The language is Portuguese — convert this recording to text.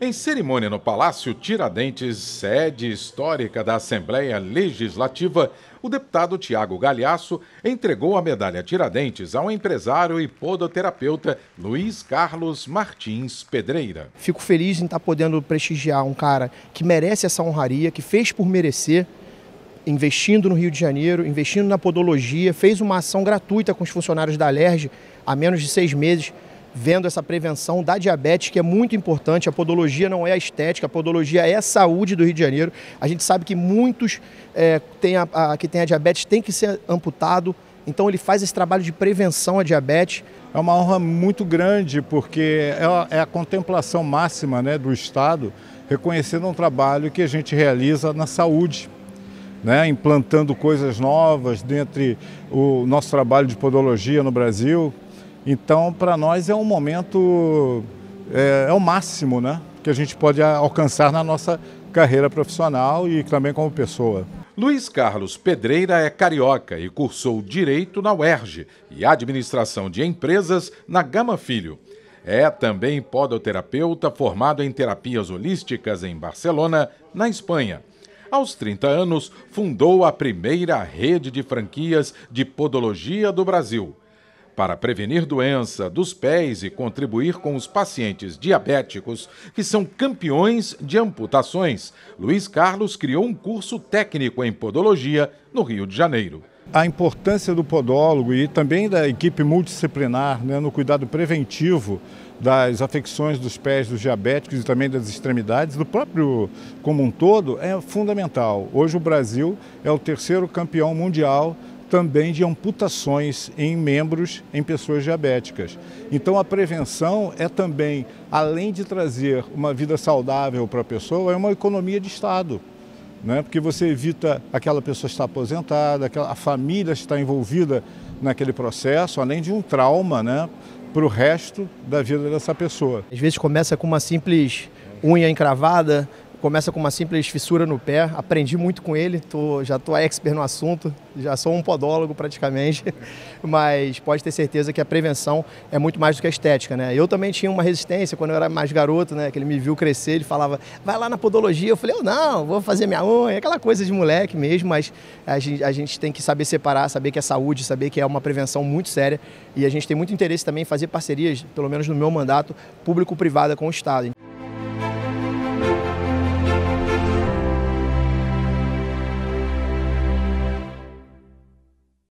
Em cerimônia no Palácio Tiradentes, sede histórica da Assembleia Legislativa, o deputado Tiago Galhaço entregou a medalha Tiradentes ao empresário e podoterapeuta Luiz Carlos Martins Pedreira. Fico feliz em estar podendo prestigiar um cara que merece essa honraria, que fez por merecer, investindo no Rio de Janeiro, investindo na podologia, fez uma ação gratuita com os funcionários da Alerj há menos de seis meses vendo essa prevenção da diabetes, que é muito importante. A podologia não é a estética, a podologia é a saúde do Rio de Janeiro. A gente sabe que muitos é, tem a, a, que têm a diabetes têm que ser amputado, então ele faz esse trabalho de prevenção à diabetes. É uma honra muito grande, porque é, é a, contemplação máxima né, do Estado reconhecendo um trabalho que a gente realiza na saúde. Né, implantando coisas novas dentre o nosso trabalho de podologia no Brasil, então, para nós é um momento, é, é o máximo né, que a gente pode alcançar na nossa carreira profissional e também como pessoa. Luiz Carlos Pedreira é carioca e cursou Direito na UERJ e Administração de Empresas na Gama Filho. É também podoterapeuta formado em terapias holísticas em Barcelona, na Espanha. Aos 30 anos, fundou a primeira rede de franquias de podologia do Brasil para prevenir doença dos pés e contribuir com os pacientes diabéticos que são campeões de amputações, Luiz Carlos criou um curso técnico em podologia no Rio de Janeiro. A importância do podólogo e também da equipe multidisciplinar né, no cuidado preventivo das afecções dos pés dos diabéticos e também das extremidades, do próprio como um todo, é fundamental. Hoje o Brasil é o terceiro campeão mundial também de amputações em membros em pessoas diabéticas. Então a prevenção é também, além de trazer uma vida saudável para a pessoa, é uma economia de Estado. Né? Porque você evita aquela pessoa estar aposentada, aquela, a família estar envolvida naquele processo, além de um trauma né? para o resto da vida dessa pessoa. Às vezes começa com uma simples unha encravada, Começa com uma simples fissura no pé. Aprendi muito com ele, tô, já estou expert no assunto, já sou um podólogo praticamente, mas pode ter certeza que a prevenção é muito mais do que a estética, né? Eu também tinha uma resistência quando eu era mais garoto, né? Que ele me viu crescer, ele falava, vai lá na podologia. Eu falei, eu oh, não, vou fazer minha unha, aquela coisa de moleque mesmo, mas a gente, a gente tem que saber separar, saber que é saúde, saber que é uma prevenção muito séria e a gente tem muito interesse também em fazer parcerias, pelo menos no meu mandato, público-privada com o Estado.